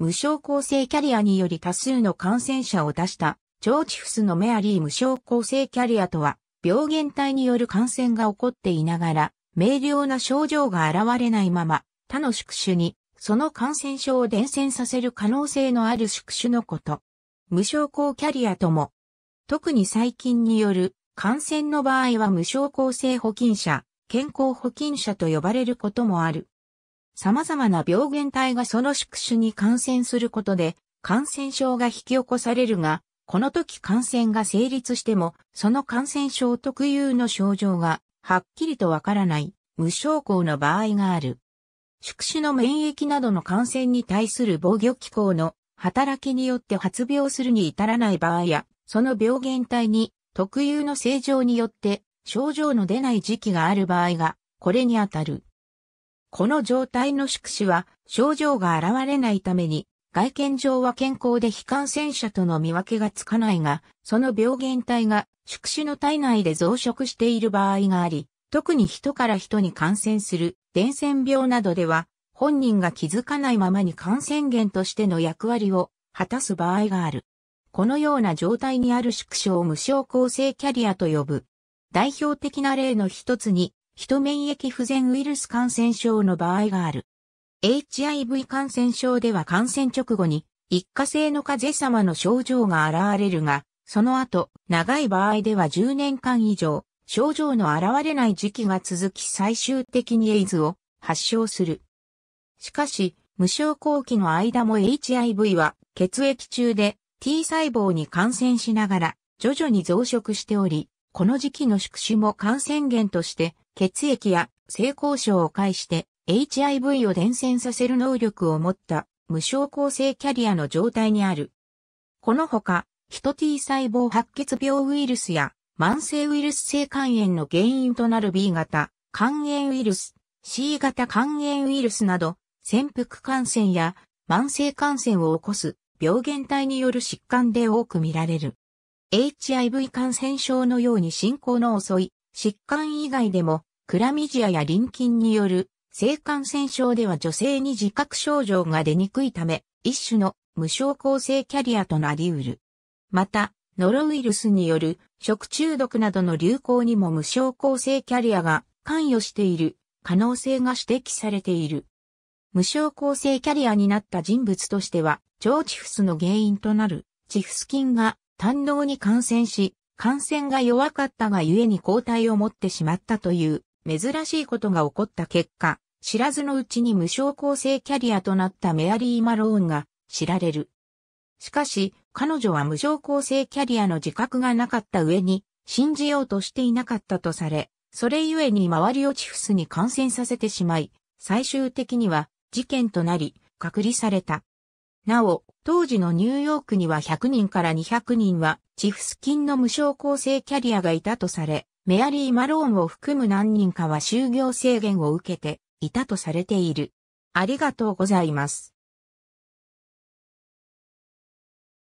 無症候性キャリアにより多数の感染者を出した、腸チフスのメアリー無症候性キャリアとは、病原体による感染が起こっていながら、明瞭な症状が現れないまま、他の宿主に、その感染症を伝染させる可能性のある宿主のこと。無症候キャリアとも、特に細菌による感染の場合は無症候性保菌者、健康保菌者と呼ばれることもある。様々な病原体がその宿主に感染することで、感染症が引き起こされるが、この時感染が成立しても、その感染症特有の症状が、はっきりとわからない、無症候の場合がある。宿主の免疫などの感染に対する防御機構の働きによって発病するに至らない場合や、その病原体に特有の正常によって症状の出ない時期がある場合が、これにあたる。この状態の宿主は症状が現れないために、外見上は健康で非感染者との見分けがつかないが、その病原体が宿主の体内で増殖している場合があり、特に人から人に感染する伝染病などでは、本人が気づかないままに感染源としての役割を果たす場合がある。このような状態にある宿主を無症候性キャリアと呼ぶ。代表的な例の一つに、人免疫不全ウイルス感染症の場合がある。HIV 感染症では感染直後に一過性の風邪様の症状が現れるが、その後、長い場合では10年間以上、症状の現れない時期が続き最終的にエイズを発症する。しかし、無症候期の間も HIV は血液中で T 細胞に感染しながら徐々に増殖しており、この時期の宿主も感染源として血液や性交渉を介して HIV を伝染させる能力を持った無症候性キャリアの状態にある。このほか、ヒト T 細胞白血病ウイルスや慢性ウイルス性肝炎の原因となる B 型肝炎ウイルス、C 型肝炎ウイルスなど、潜伏感染や慢性感染を起こす病原体による疾患で多く見られる。HIV 感染症のように進行の遅い疾患以外でも、クラミジアや臨菌による性感染症では女性に自覚症状が出にくいため、一種の無症候性キャリアとなり得る。また、ノロウイルスによる食中毒などの流行にも無症候性キャリアが関与している可能性が指摘されている。無症候性キャリアになった人物としては、腸チフスの原因となるチフス菌が胆道に感染し、感染が弱かったがゆえに抗体を持ってしまったという珍しいことが起こった結果、知らずのうちに無症候性キャリアとなったメアリー・マローンが知られる。しかし、彼女は無症候性キャリアの自覚がなかった上に、信じようとしていなかったとされ、それゆえに周りをチフスに感染させてしまい、最終的には事件となり、隔離された。なお、当時のニューヨークには100人から200人は、チフスンの無償構成キャリアがいたとされ、メアリー・マローンを含む何人かは就業制限を受けていたとされている。ありがとうございます。